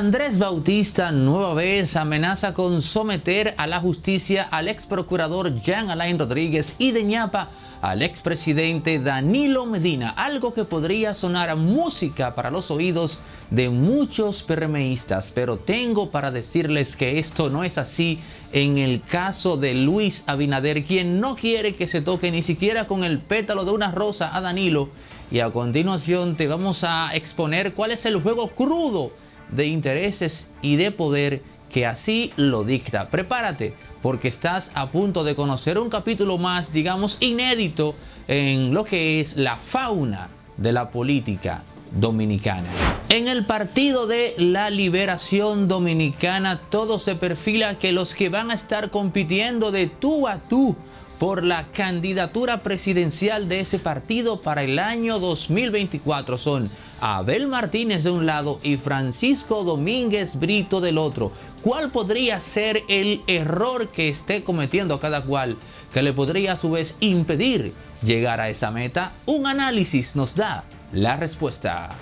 Andrés Bautista nueva vez amenaza con someter a la justicia al ex procurador Jean Alain Rodríguez y de ñapa al expresidente Danilo Medina, algo que podría sonar a música para los oídos de muchos permeístas, pero tengo para decirles que esto no es así en el caso de Luis Abinader, quien no quiere que se toque ni siquiera con el pétalo de una rosa a Danilo. Y a continuación te vamos a exponer cuál es el juego crudo de intereses y de poder que así lo dicta. Prepárate porque estás a punto de conocer un capítulo más, digamos, inédito en lo que es la fauna de la política dominicana. En el Partido de la Liberación Dominicana todo se perfila que los que van a estar compitiendo de tú a tú por la candidatura presidencial de ese partido para el año 2024 son Abel Martínez de un lado y Francisco Domínguez Brito del otro. ¿Cuál podría ser el error que esté cometiendo cada cual que le podría a su vez impedir llegar a esa meta? Un análisis nos da la respuesta.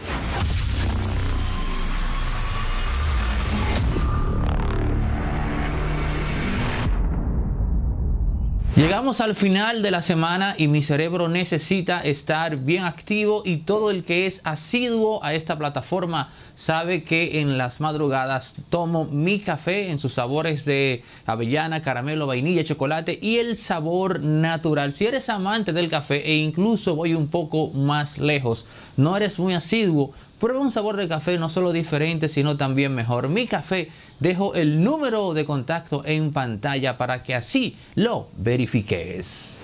Llegamos al final de la semana y mi cerebro necesita estar bien activo y todo el que es asiduo a esta plataforma sabe que en las madrugadas tomo mi café en sus sabores de avellana, caramelo, vainilla, chocolate y el sabor natural. Si eres amante del café e incluso voy un poco más lejos, no eres muy asiduo, prueba un sabor de café no solo diferente sino también mejor. Mi café Dejo el número de contacto en pantalla para que así lo verifiques.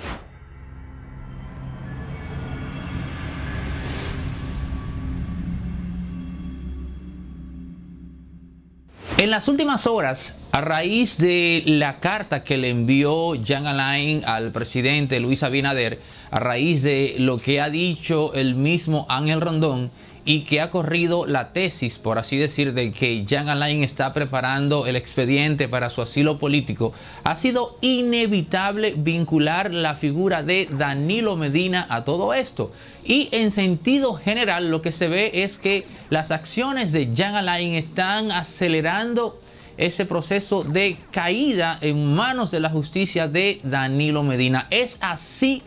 En las últimas horas, a raíz de la carta que le envió Jean Alain al presidente Luis Abinader, a raíz de lo que ha dicho el mismo Ángel Rondón, y que ha corrido la tesis, por así decir, de que Jean Alain está preparando el expediente para su asilo político, ha sido inevitable vincular la figura de Danilo Medina a todo esto. Y en sentido general lo que se ve es que las acciones de Jean Alain están acelerando ese proceso de caída en manos de la justicia de Danilo Medina. Es así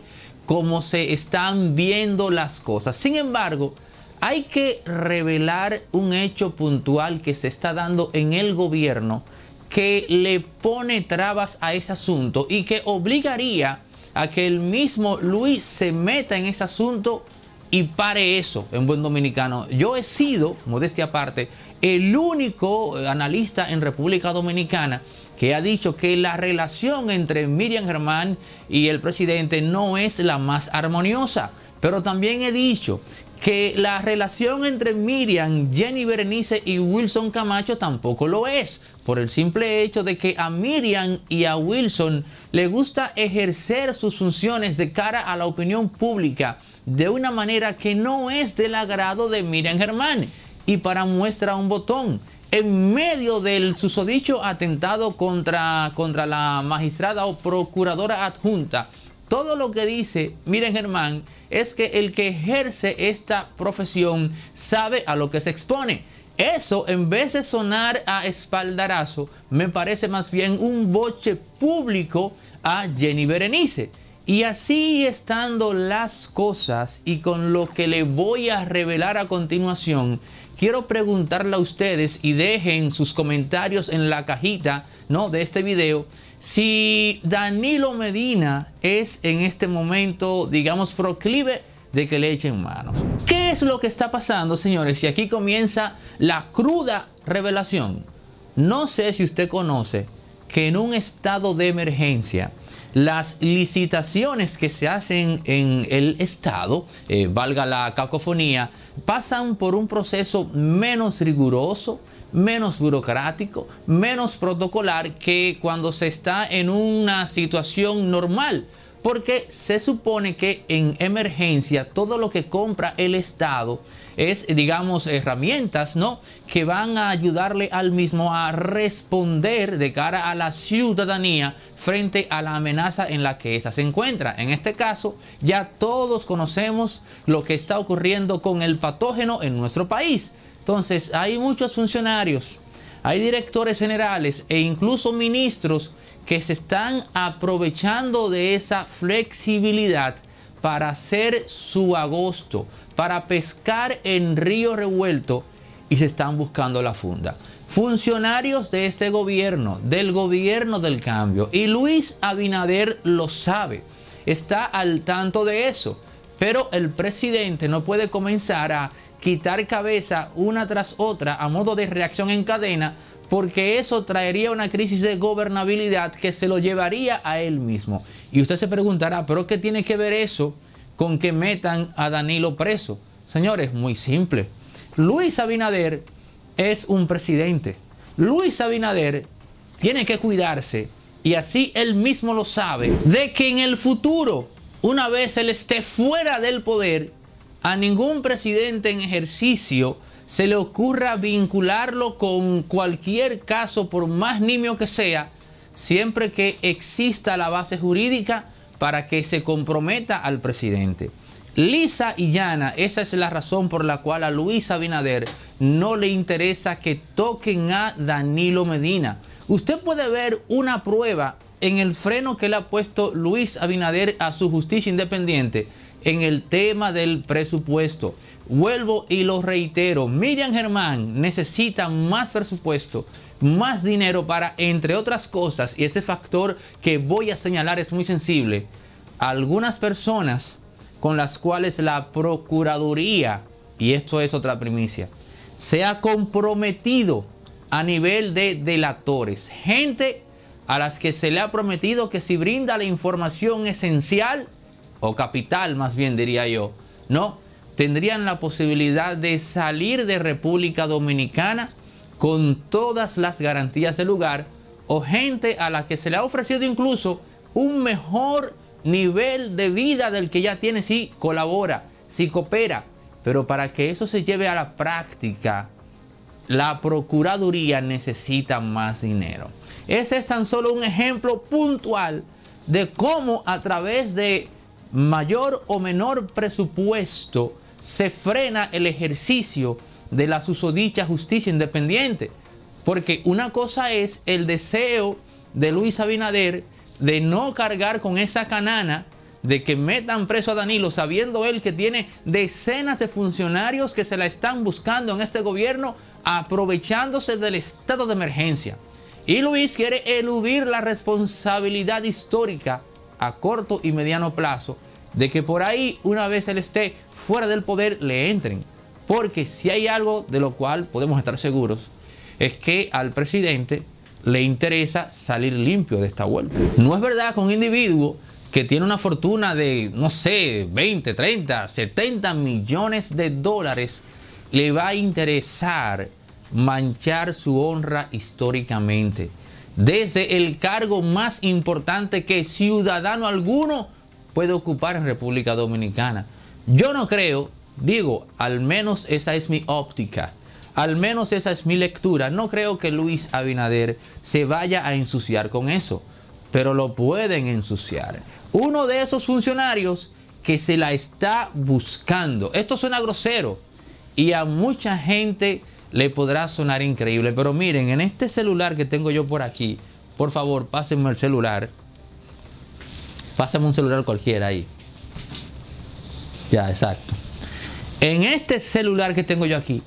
como se están viendo las cosas. Sin embargo, hay que revelar un hecho puntual que se está dando en el gobierno que le pone trabas a ese asunto y que obligaría a que el mismo Luis se meta en ese asunto y pare eso en buen dominicano. Yo he sido, modestia aparte, el único eh, analista en República Dominicana que ha dicho que la relación entre Miriam Germán y el presidente no es la más armoniosa. Pero también he dicho que la relación entre Miriam, Jenny Berenice y Wilson Camacho tampoco lo es, por el simple hecho de que a Miriam y a Wilson le gusta ejercer sus funciones de cara a la opinión pública de una manera que no es del agrado de Miriam Germán. Y para muestra un botón, en medio del susodicho atentado contra, contra la magistrada o procuradora adjunta, todo lo que dice Miriam Germán es que el que ejerce esta profesión sabe a lo que se expone. Eso, en vez de sonar a espaldarazo, me parece más bien un boche público a Jenny Berenice. Y así estando las cosas y con lo que le voy a revelar a continuación, quiero preguntarle a ustedes y dejen sus comentarios en la cajita ¿no? de este video si Danilo Medina es en este momento, digamos, proclive de que le echen manos. ¿Qué es lo que está pasando, señores? Y aquí comienza la cruda revelación. No sé si usted conoce que en un estado de emergencia, las licitaciones que se hacen en el estado, eh, valga la cacofonía, pasan por un proceso menos riguroso, menos burocrático, menos protocolar que cuando se está en una situación normal porque se supone que en emergencia todo lo que compra el Estado es, digamos, herramientas, ¿no? Que van a ayudarle al mismo a responder de cara a la ciudadanía frente a la amenaza en la que esa se encuentra. En este caso, ya todos conocemos lo que está ocurriendo con el patógeno en nuestro país. Entonces, hay muchos funcionarios hay directores generales e incluso ministros que se están aprovechando de esa flexibilidad para hacer su agosto, para pescar en río revuelto y se están buscando la funda. Funcionarios de este gobierno, del gobierno del cambio, y Luis Abinader lo sabe, está al tanto de eso, pero el presidente no puede comenzar a quitar cabeza una tras otra a modo de reacción en cadena porque eso traería una crisis de gobernabilidad que se lo llevaría a él mismo. Y usted se preguntará, pero ¿qué tiene que ver eso con que metan a Danilo preso? Señores, muy simple. Luis Abinader es un presidente. Luis Abinader tiene que cuidarse, y así él mismo lo sabe, de que en el futuro, una vez él esté fuera del poder, a ningún presidente en ejercicio se le ocurra vincularlo con cualquier caso, por más nimio que sea, siempre que exista la base jurídica para que se comprometa al presidente. Lisa y llana, esa es la razón por la cual a Luis Abinader no le interesa que toquen a Danilo Medina. Usted puede ver una prueba en el freno que le ha puesto Luis Abinader a su justicia independiente en el tema del presupuesto. Vuelvo y lo reitero, Miriam Germán necesita más presupuesto, más dinero para, entre otras cosas, y ese factor que voy a señalar es muy sensible, algunas personas con las cuales la Procuraduría, y esto es otra primicia, se ha comprometido a nivel de delatores, gente a las que se le ha prometido que si brinda la información esencial, o capital más bien diría yo, ¿no? Tendrían la posibilidad de salir de República Dominicana con todas las garantías del lugar o gente a la que se le ha ofrecido incluso un mejor nivel de vida del que ya tiene si colabora, si coopera. Pero para que eso se lleve a la práctica, la Procuraduría necesita más dinero. Ese es tan solo un ejemplo puntual de cómo a través de mayor o menor presupuesto se frena el ejercicio de la susodicha justicia independiente. Porque una cosa es el deseo de Luis Abinader de no cargar con esa canana de que metan preso a Danilo, sabiendo él que tiene decenas de funcionarios que se la están buscando en este gobierno, aprovechándose del estado de emergencia. Y Luis quiere eludir la responsabilidad histórica a corto y mediano plazo de que por ahí, una vez él esté fuera del poder, le entren. Porque si hay algo de lo cual podemos estar seguros, es que al presidente le interesa salir limpio de esta vuelta. No es verdad que un individuo que tiene una fortuna de, no sé, 20, 30, 70 millones de dólares, le va a interesar manchar su honra históricamente desde el cargo más importante que ciudadano alguno puede ocupar en República Dominicana. Yo no creo, digo, al menos esa es mi óptica, al menos esa es mi lectura, no creo que Luis Abinader se vaya a ensuciar con eso, pero lo pueden ensuciar. Uno de esos funcionarios que se la está buscando, esto suena grosero y a mucha gente le podrá sonar increíble. Pero miren, en este celular que tengo yo por aquí, por favor, pásenme el celular. Pásenme un celular cualquiera ahí. Ya, exacto. En este celular que tengo yo aquí,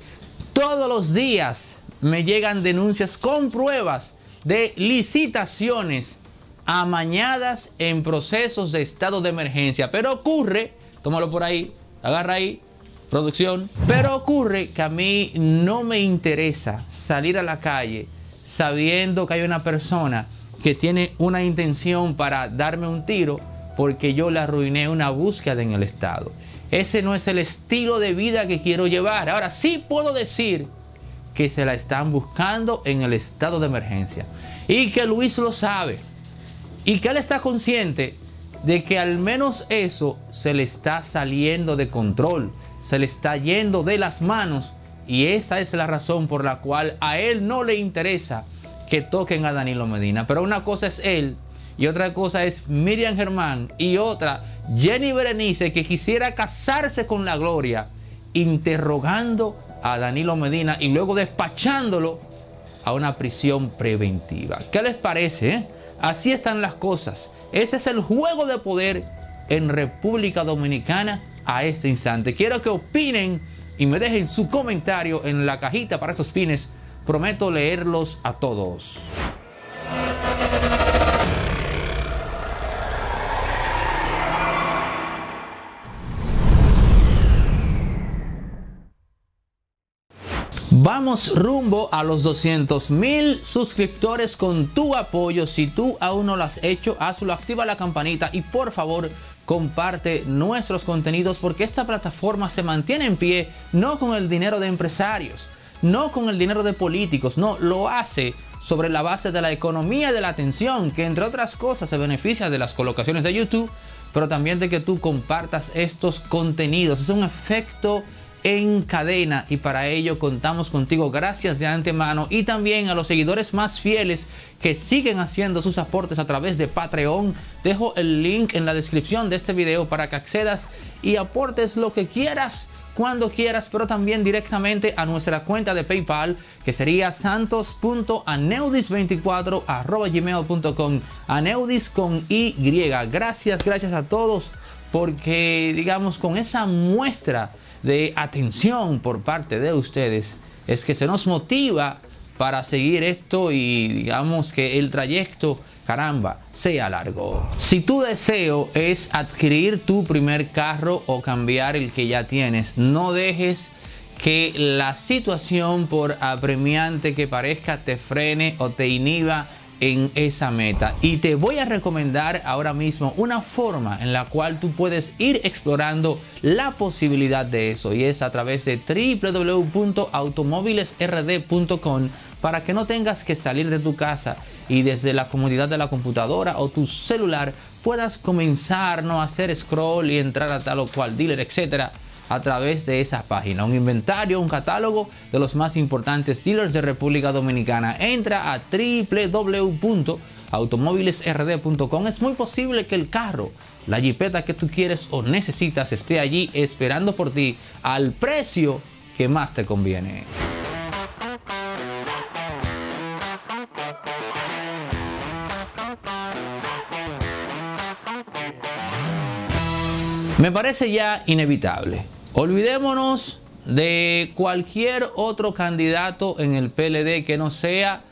todos los días me llegan denuncias con pruebas de licitaciones amañadas en procesos de estado de emergencia. Pero ocurre, tómalo por ahí, agarra ahí, producción. Pero ocurre que a mí no me interesa salir a la calle sabiendo que hay una persona que tiene una intención para darme un tiro porque yo le arruiné una búsqueda en el Estado. Ese no es el estilo de vida que quiero llevar. Ahora sí puedo decir que se la están buscando en el estado de emergencia. Y que Luis lo sabe. Y que él está consciente de que al menos eso se le está saliendo de control se le está yendo de las manos y esa es la razón por la cual a él no le interesa que toquen a Danilo Medina. Pero una cosa es él y otra cosa es Miriam Germán y otra Jenny Berenice que quisiera casarse con la gloria interrogando a Danilo Medina y luego despachándolo a una prisión preventiva. ¿Qué les parece? Eh? Así están las cosas. Ese es el juego de poder en República Dominicana a este instante. Quiero que opinen y me dejen su comentario en la cajita para estos pines. Prometo leerlos a todos. Vamos rumbo a los 200 mil suscriptores con tu apoyo. Si tú aún no lo has hecho, hazlo, activa la campanita y por favor comparte nuestros contenidos porque esta plataforma se mantiene en pie no con el dinero de empresarios, no con el dinero de políticos, no, lo hace sobre la base de la economía de la atención, que entre otras cosas se beneficia de las colocaciones de YouTube, pero también de que tú compartas estos contenidos. Es un efecto en cadena y para ello contamos contigo. Gracias de antemano y también a los seguidores más fieles que siguen haciendo sus aportes a través de Patreon. Dejo el link en la descripción de este video para que accedas y aportes lo que quieras cuando quieras, pero también directamente a nuestra cuenta de PayPal, que sería santos.aneudis24.gmail.com. Aneudis con Y. Gracias, gracias a todos, porque digamos, con esa muestra de atención por parte de ustedes es que se nos motiva para seguir esto y digamos que el trayecto, caramba, sea largo. Si tu deseo es adquirir tu primer carro o cambiar el que ya tienes, no dejes que la situación por apremiante que parezca te frene o te inhiba en esa meta. Y te voy a recomendar ahora mismo una forma en la cual tú puedes ir explorando la posibilidad de eso y es a través de www.automóvilesrd.com para que no tengas que salir de tu casa y desde la comodidad de la computadora o tu celular puedas comenzar no a hacer scroll y entrar a tal o cual dealer, etcétera, a través de esa página. Un inventario, un catálogo de los más importantes dealers de República Dominicana. Entra a www.automóvilesrd.com. Es muy posible que el carro, la jipeta que tú quieres o necesitas esté allí esperando por ti al precio que más te conviene. Me parece ya inevitable Olvidémonos de cualquier otro candidato en el PLD que no sea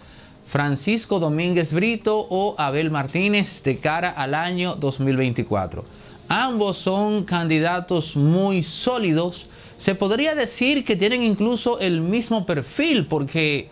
Francisco Domínguez Brito o Abel Martínez de cara al año 2024. Ambos son candidatos muy sólidos. Se podría decir que tienen incluso el mismo perfil porque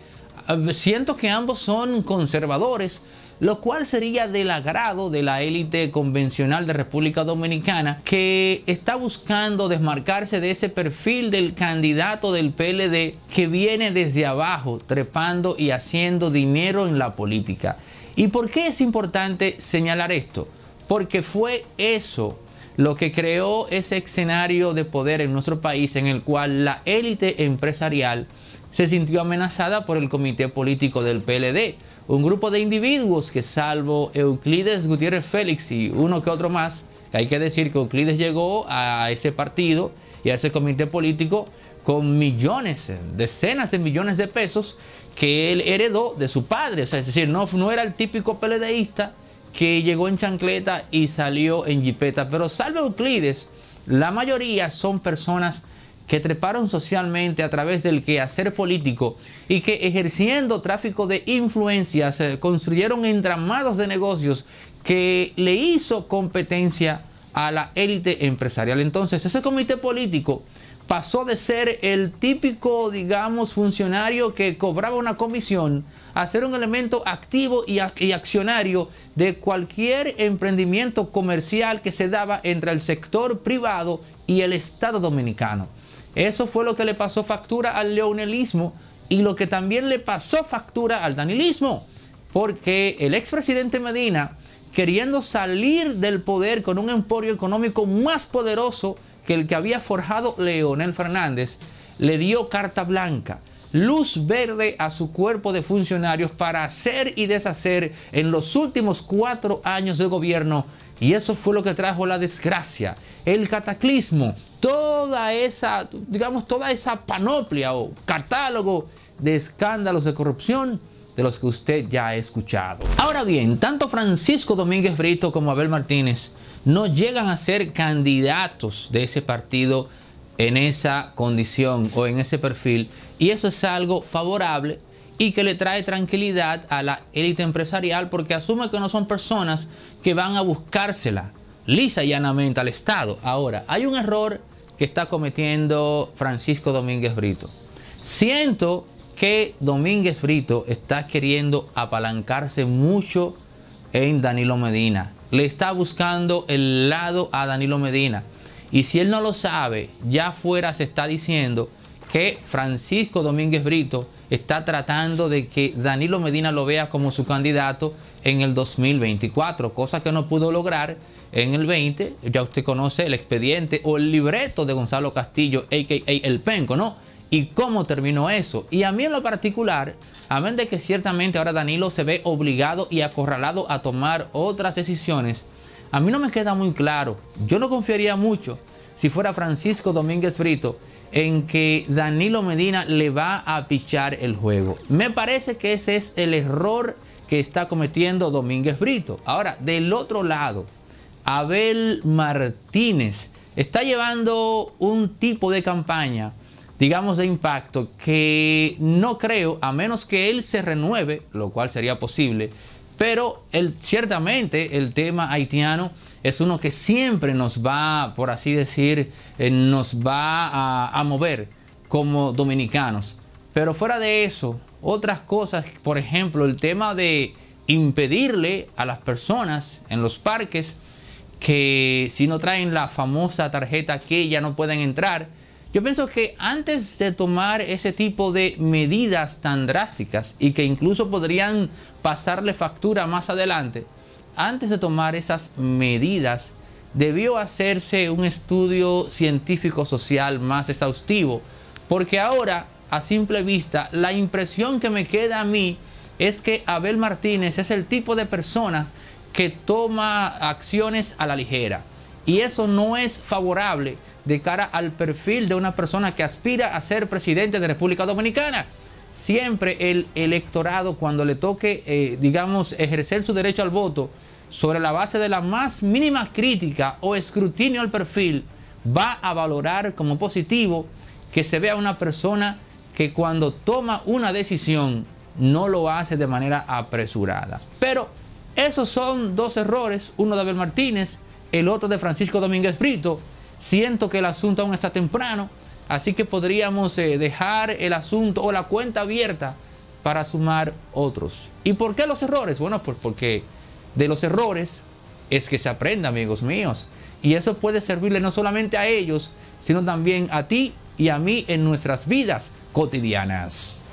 eh, siento que ambos son conservadores, lo cual sería del agrado de la élite convencional de República Dominicana que está buscando desmarcarse de ese perfil del candidato del PLD que viene desde abajo trepando y haciendo dinero en la política. ¿Y por qué es importante señalar esto? Porque fue eso lo que creó ese escenario de poder en nuestro país en el cual la élite empresarial se sintió amenazada por el comité político del PLD un grupo de individuos que salvo Euclides Gutiérrez Félix y uno que otro más, hay que decir que Euclides llegó a ese partido y a ese comité político con millones, eh, decenas de millones de pesos que él heredó de su padre. es decir, no, no era el típico peledeísta que llegó en chancleta y salió en jipeta. Pero salvo Euclides, la mayoría son personas que treparon socialmente a través del quehacer político y que ejerciendo tráfico de influencias eh, construyeron entramados de negocios que le hizo competencia a la élite empresarial. Entonces, ese comité político pasó de ser el típico, digamos, funcionario que cobraba una comisión a ser un elemento activo y, accionario de cualquier emprendimiento comercial que se daba entre el sector privado y el Estado dominicano. Eso fue lo que le pasó factura al leonelismo y lo que también le pasó factura al danilismo. Porque el expresidente Medina, queriendo salir del poder con un emporio económico más poderoso que el que había forjado Leonel Fernández, le dio carta blanca, luz verde a su cuerpo de funcionarios para hacer y deshacer en los últimos cuatro años de gobierno. Y eso fue lo que trajo la desgracia, el cataclismo, toda esa, digamos, toda esa panoplia o catálogo de escándalos de corrupción de los que usted ya ha escuchado. Ahora bien, tanto Francisco Domínguez Brito como Abel Martínez no llegan a ser candidatos de ese partido en esa condición o en ese perfil y eso es algo favorable y que le trae tranquilidad a la élite empresarial porque asume que no son personas que van a buscársela lisa y llanamente al Estado. Ahora, hay un error que está cometiendo Francisco Domínguez Brito. Siento que Domínguez Brito está queriendo apalancarse mucho en Danilo Medina. Le está buscando el lado a Danilo Medina. Y si él no lo sabe, ya afuera se está diciendo que Francisco Domínguez Brito está tratando de que Danilo Medina lo vea como su candidato en el 2024, cosa que no pudo lograr en el 20, ya usted conoce el expediente o el libreto de Gonzalo Castillo, a.k.a. El Penco, ¿no? Y cómo terminó eso. Y a mí en lo particular, a menos de que ciertamente ahora Danilo se ve obligado y acorralado a tomar otras decisiones, a mí no me queda muy claro. Yo no confiaría mucho si fuera Francisco Domínguez Brito en que Danilo Medina le va a pichar el juego. Me parece que ese es el error que está cometiendo Domínguez Brito. Ahora, del otro lado, Abel Martínez está llevando un tipo de campaña, digamos, de impacto que no creo, a menos que él se renueve, lo cual sería posible, pero ciertamente el tema haitiano es uno que siempre nos va, por así decir, eh, nos va a mover como dominicanos. Pero fuera de eso, otras cosas, por ejemplo, el tema de impedirle a las personas en los parques que si no traen la famosa tarjeta que ya no pueden entrar. Yo pienso que antes de tomar ese tipo de medidas tan drásticas y que incluso podrían pasarle factura más adelante, antes de tomar esas medidas debió hacerse un estudio científico social más exhaustivo, porque ahora a simple vista la impresión que me queda a mí es que Abel Martínez es el tipo de persona que toma acciones a la ligera. Y eso no es favorable de cara al perfil de una persona que aspira a ser presidente de República Dominicana. Siempre el electorado, cuando le toque, eh, digamos, ejercer su derecho al voto, sobre la base de la más mínima crítica o escrutinio al perfil, va a valorar como positivo que se vea una persona que cuando toma una decisión no lo hace de manera apresurada. Pero esos son dos errores, uno de Abel Martínez, el otro de Francisco Domínguez Brito. Siento que el asunto aún está temprano, así que podríamos eh, dejar el asunto o la cuenta abierta para sumar otros. ¿Y por qué los errores? Bueno, pues porque de los errores es que se aprende, amigos míos. Y eso puede servirle no solamente a ellos, sino también a ti y a mí en nuestras vidas cotidianas.